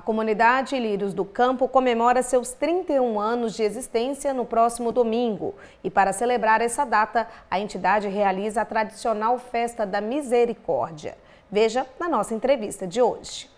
A comunidade Lírios do Campo comemora seus 31 anos de existência no próximo domingo. E para celebrar essa data, a entidade realiza a tradicional Festa da Misericórdia. Veja na nossa entrevista de hoje.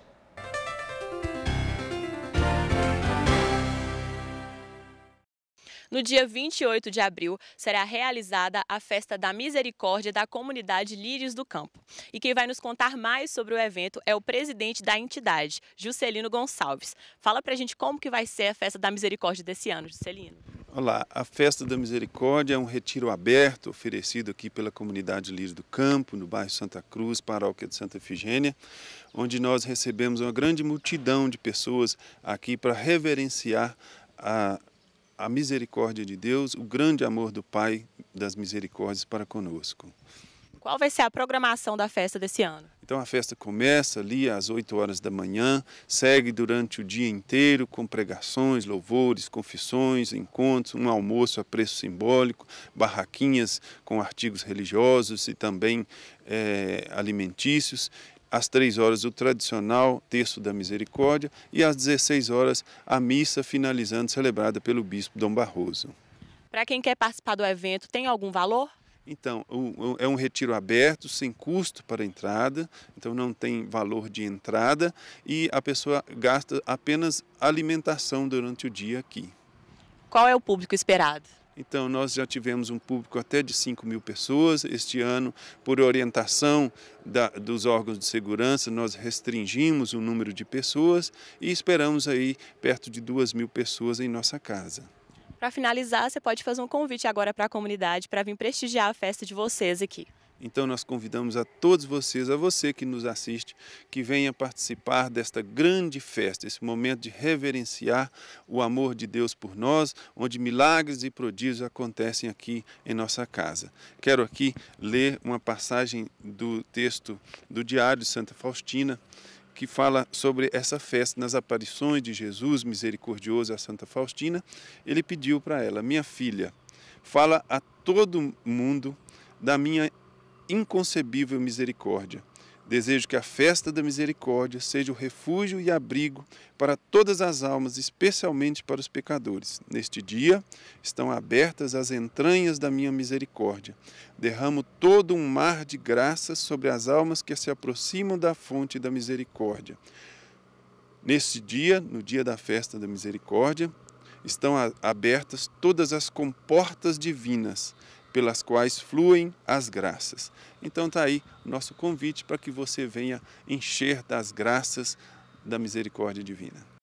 No dia 28 de abril, será realizada a Festa da Misericórdia da Comunidade Lírios do Campo. E quem vai nos contar mais sobre o evento é o presidente da entidade, Juscelino Gonçalves. Fala pra gente como que vai ser a Festa da Misericórdia desse ano, Juscelino. Olá, a Festa da Misericórdia é um retiro aberto oferecido aqui pela comunidade Lírios do Campo, no bairro Santa Cruz, paróquia de Santa Efigênia, onde nós recebemos uma grande multidão de pessoas aqui para reverenciar a a misericórdia de Deus, o grande amor do Pai das misericórdias para conosco. Qual vai ser a programação da festa desse ano? Então a festa começa ali às 8 horas da manhã, segue durante o dia inteiro com pregações, louvores, confissões, encontros, um almoço a preço simbólico, barraquinhas com artigos religiosos e também é, alimentícios às 3 horas o tradicional texto da Misericórdia e às 16 horas a missa finalizando celebrada pelo bispo Dom Barroso. Para quem quer participar do evento, tem algum valor? Então, é um retiro aberto, sem custo para entrada, então não tem valor de entrada e a pessoa gasta apenas alimentação durante o dia aqui. Qual é o público esperado? Então, nós já tivemos um público até de 5 mil pessoas. Este ano, por orientação da, dos órgãos de segurança, nós restringimos o número de pessoas e esperamos aí perto de 2 mil pessoas em nossa casa. Para finalizar, você pode fazer um convite agora para a comunidade para vir prestigiar a festa de vocês aqui. Então nós convidamos a todos vocês, a você que nos assiste, que venha participar desta grande festa, esse momento de reverenciar o amor de Deus por nós, onde milagres e prodígios acontecem aqui em nossa casa. Quero aqui ler uma passagem do texto do Diário de Santa Faustina, que fala sobre essa festa nas aparições de Jesus misericordioso a Santa Faustina. Ele pediu para ela: "Minha filha, fala a todo mundo da minha inconcebível misericórdia. Desejo que a festa da misericórdia seja o refúgio e abrigo para todas as almas, especialmente para os pecadores. Neste dia estão abertas as entranhas da minha misericórdia. Derramo todo um mar de graças sobre as almas que se aproximam da fonte da misericórdia. Neste dia, no dia da festa da misericórdia, estão abertas todas as comportas divinas pelas quais fluem as graças. Então está aí nosso convite para que você venha encher das graças da misericórdia divina.